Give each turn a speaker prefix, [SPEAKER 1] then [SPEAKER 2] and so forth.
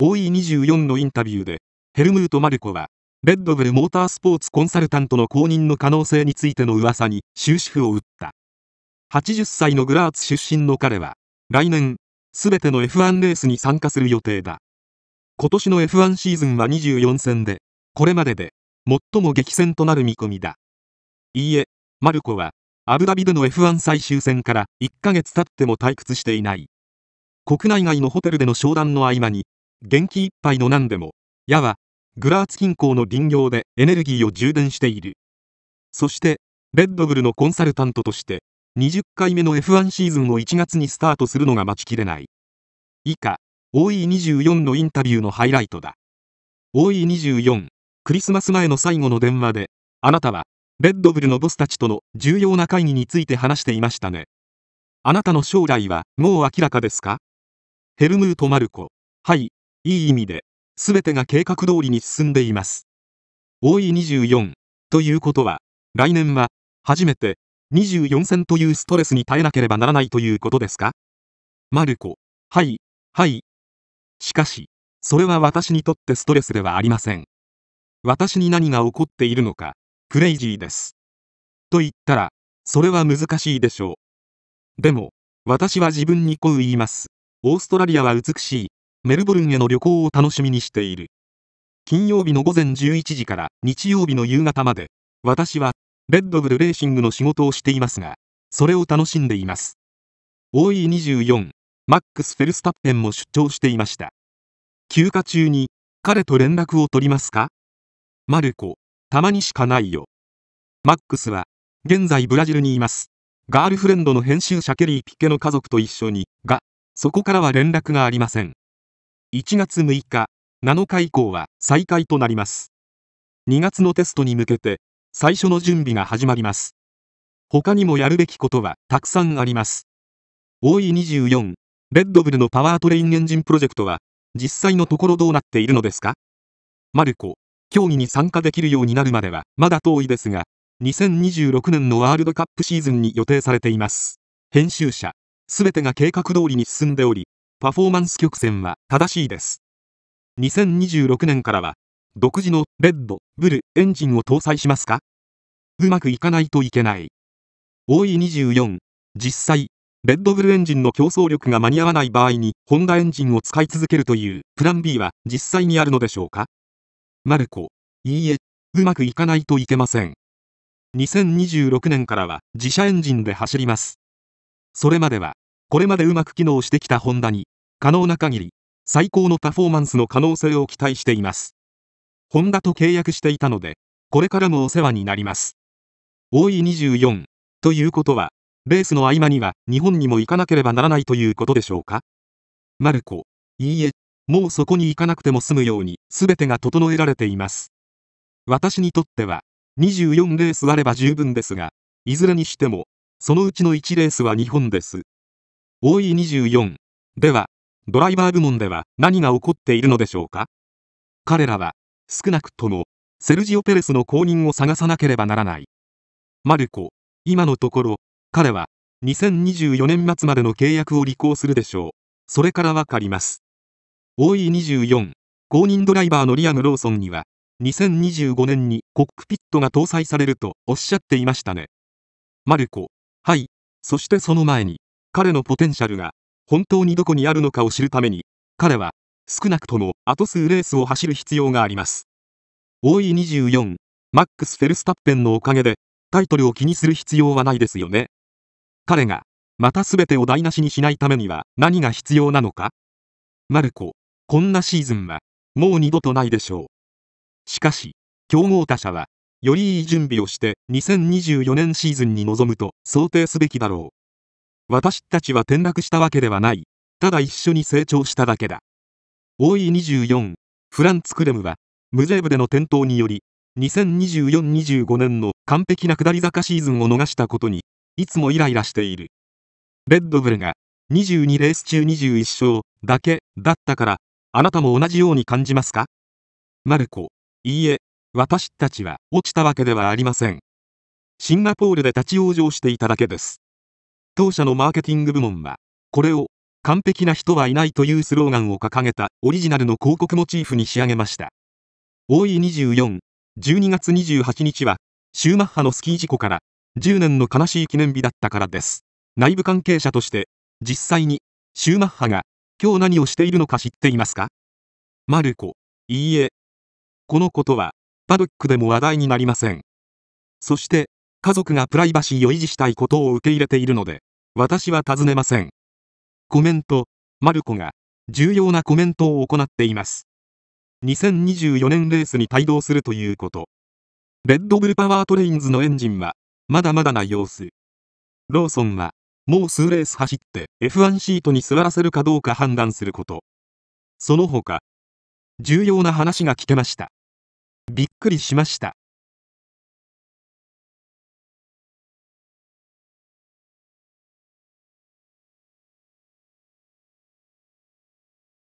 [SPEAKER 1] OE24 のインタビューで、ヘルムート・マルコは、レッドブルモータースポーツコンサルタントの公認の可能性についての噂に終止符を打った。80歳のグラーツ出身の彼は、来年、すべての F1 レースに参加する予定だ。今年の F1 シーズンは24戦で、これまでで、最も激戦となる見込みだ。いいえ、マルコは、アブダビでの F1 最終戦から1ヶ月経っても退屈していない。国内外のホテルでの商談の合間に、元気いっぱいの何でも、矢は、グラーツ近郊の林業でエネルギーを充電している。そして、レッドブルのコンサルタントとして、20回目の F1 シーズンを1月にスタートするのが待ちきれない。以下、OE24 のインタビューのハイライトだ。OE24、クリスマス前の最後の電話で、あなたは、レッドブルのボスたちとの重要な会議について話していましたね。あなたの将来はもう明らかですかヘルムート・マルコ。はい、いい意味で、すべてが計画通りに進んでいます。多い24ということは、来年は初めて24戦というストレスに耐えなければならないということですかマルコ、はい、はい。しかし、それは私にとってストレスではありません。私に何が起こっているのか、クレイジーです。と言ったら、それは難しいでしょう。でも、私は自分にこう言います。オーストラリアは美しい。メルボルンへの旅行を楽しみにしている金曜日の午前11時から日曜日の夕方まで私はレッドブルレーシングの仕事をしていますがそれを楽しんでいます OE24 マックス・フェルスタッペンも出張していました休暇中に彼と連絡を取りますかマルコたまにしかないよマックスは現在ブラジルにいますガールフレンドの編集者ケリー・ピケの家族と一緒にがそこからは連絡がありません1月6日、7日以降は再開となります。2月のテストに向けて、最初の準備が始まります。他にもやるべきことはたくさんあります。OE24、レッドブルのパワートレインエンジンプロジェクトは、実際のところどうなっているのですかマルコ、競技に参加できるようになるまではまだ遠いですが、2026年のワールドカップシーズンに予定されています。編集者、すべてが計画通りに進んでおり、パフォーマンス曲線は正しいです。2026年からは、独自のレッド、ブル、エンジンを搭載しますかうまくいかないといけない。OE24、実際、レッドブルエンジンの競争力が間に合わない場合に、ホンダエンジンを使い続けるという、プラン B は実際にあるのでしょうかマルコ、いいえ、うまくいかないといけません。2026年からは自社エンジンで走ります。それまでは、これまでうまく機能してきたホンダに可能な限り最高のパフォーマンスの可能性を期待していますホンダと契約していたのでこれからもお世話になります大い24ということはレースの合間には日本にも行かなければならないということでしょうかマルコいいえもうそこに行かなくても済むように全てが整えられています私にとっては24レースあれば十分ですがいずれにしてもそのうちの1レースは日本です。OE24。では、ドライバー部門では何が起こっているのでしょうか彼らは少なくともセルジオ・ペレスの後任を探さなければならないマルコ今のところ彼は2024年末までの契約を履行するでしょうそれからわかります OE24 公認ドライバーのリアム・ローソンには2025年にコックピットが搭載されるとおっしゃっていましたねマルコはいそしてその前に彼のポテンシャルが本当にどこにあるのかを知るために、彼は少なくとも後数レースを走る必要があります。o e 24、マックス・フェルスタッペンのおかげで、タイトルを気にする必要はないですよね。彼が、また全てを台無しにしないためには何が必要なのかマルコ、こんなシーズンは、もう二度とないでしょう。しかし、競合他社は、よりいい準備をして2024年シーズンに臨むと想定すべきだろう。私たちは転落したわけではない。ただ一緒に成長しただけだ。OE24、フランツ・クレムは、ムゼーブでの転倒により、2024-25年の完璧な下り坂シーズンを逃したことに、いつもイライラしている。レッドブルが、22レース中21勝だけだったから、あなたも同じように感じますかマルコ、いいえ、私たちは落ちたわけではありません。シンガポールで立ち往生していただけです。当社のマーケティング部門は、これを、完璧な人はいないというスローガンを掲げたオリジナルの広告モチーフに仕上げました。OE24、12月28日は、シューマッハのスキー事故から10年の悲しい記念日だったからです。内部関係者として、実際に、シューマッハが、今日何をしているのか知っていますかマルコ、いいえ。このことは、パドックでも話題になりません。そして、家族がプライバシーを維持したいことを受け入れているので、私は尋ねません。コメント、マルコが、重要なコメントを行っています。2024年レースに帯同するということ。レッドブルパワートレインズのエンジンは、まだまだな様子。ローソンは、もう数レース走って F1 シートに座らせるかどうか判断すること。その他、重要な話が聞けました。びっくりしました。